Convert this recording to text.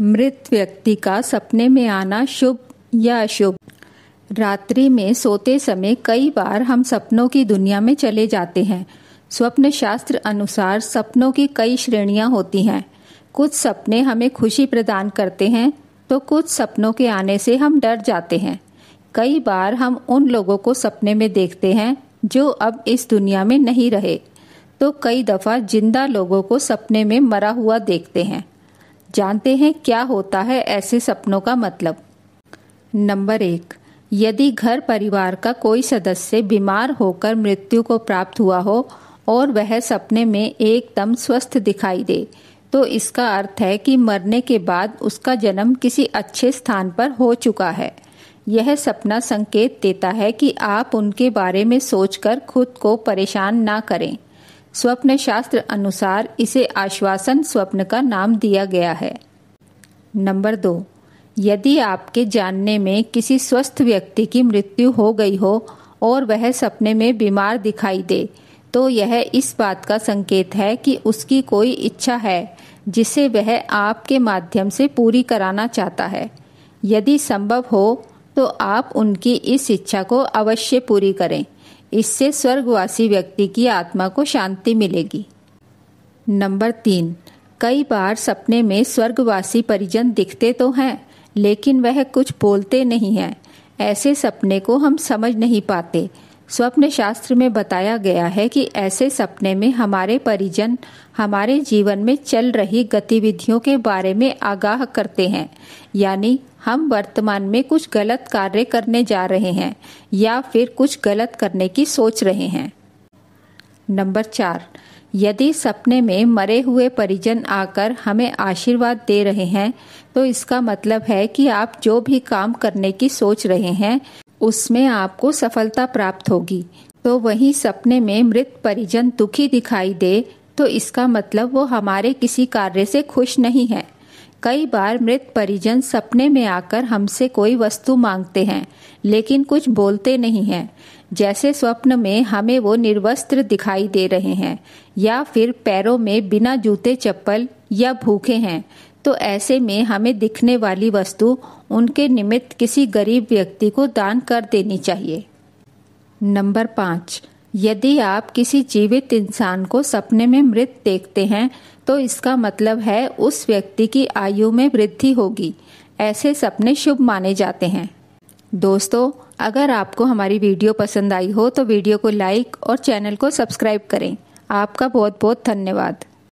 मृत व्यक्ति का सपने में आना शुभ या अशुभ रात्रि में सोते समय कई बार हम सपनों की दुनिया में चले जाते हैं स्वप्न शास्त्र अनुसार सपनों की कई श्रेणियां होती हैं कुछ सपने हमें खुशी प्रदान करते हैं तो कुछ सपनों के आने से हम डर जाते हैं कई बार हम उन लोगों को सपने में देखते हैं जो अब इस दुनिया में नहीं रहे तो कई दफ़ा जिंदा लोगों को सपने में मरा हुआ देखते हैं जानते हैं क्या होता है ऐसे सपनों का मतलब नंबर एक यदि घर परिवार का कोई सदस्य बीमार होकर मृत्यु को प्राप्त हुआ हो और वह सपने में एकदम स्वस्थ दिखाई दे तो इसका अर्थ है कि मरने के बाद उसका जन्म किसी अच्छे स्थान पर हो चुका है यह सपना संकेत देता है कि आप उनके बारे में सोचकर खुद को परेशान ना करें स्वप्न शास्त्र अनुसार इसे आश्वासन स्वप्न का नाम दिया गया है नंबर दो यदि आपके जानने में किसी स्वस्थ व्यक्ति की मृत्यु हो गई हो और वह सपने में बीमार दिखाई दे तो यह इस बात का संकेत है कि उसकी कोई इच्छा है जिसे वह आपके माध्यम से पूरी कराना चाहता है यदि संभव हो तो आप उनकी इस इच्छा को अवश्य पूरी करें इससे स्वर्गवासी व्यक्ति की आत्मा को शांति मिलेगी नंबर तीन कई बार सपने में स्वर्गवासी परिजन दिखते तो हैं लेकिन वह कुछ बोलते नहीं हैं ऐसे सपने को हम समझ नहीं पाते स्वप्न शास्त्र में बताया गया है कि ऐसे सपने में हमारे परिजन हमारे जीवन में चल रही गतिविधियों के बारे में आगाह करते हैं यानी हम वर्तमान में कुछ गलत कार्य करने जा रहे हैं या फिर कुछ गलत करने की सोच रहे हैं नंबर चार यदि सपने में मरे हुए परिजन आकर हमें आशीर्वाद दे रहे हैं तो इसका मतलब है कि आप जो भी काम करने की सोच रहे हैं उसमें आपको सफलता प्राप्त होगी तो वही सपने में मृत परिजन दुखी दिखाई दे तो इसका मतलब वो हमारे किसी कार्य से खुश नहीं है कई बार मृत परिजन सपने में आकर हमसे कोई वस्तु मांगते हैं लेकिन कुछ बोलते नहीं हैं जैसे स्वप्न में हमें वो निर्वस्त्र दिखाई दे रहे हैं या फिर पैरों में बिना जूते चप्पल या भूखे हैं तो ऐसे में हमें दिखने वाली वस्तु उनके निमित्त किसी गरीब व्यक्ति को दान कर देनी चाहिए नंबर पाँच यदि आप किसी जीवित इंसान को सपने में मृत देखते हैं तो इसका मतलब है उस व्यक्ति की आयु में वृद्धि होगी ऐसे सपने शुभ माने जाते हैं दोस्तों अगर आपको हमारी वीडियो पसंद आई हो तो वीडियो को लाइक और चैनल को सब्सक्राइब करें आपका बहुत बहुत धन्यवाद